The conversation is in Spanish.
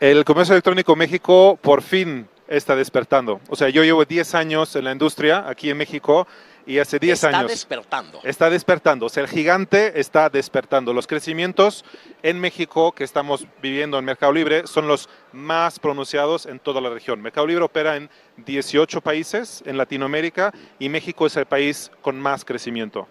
el comercio electrónico en México por fin está despertando. O sea, yo llevo 10 años en la industria aquí en México y hace 10 años. Está despertando. Está despertando. O sea, el gigante está despertando. Los crecimientos en México que estamos viviendo en Mercado Libre son los más pronunciados en toda la región. Mercado Libre opera en 18 países en Latinoamérica y México es el país con más crecimiento.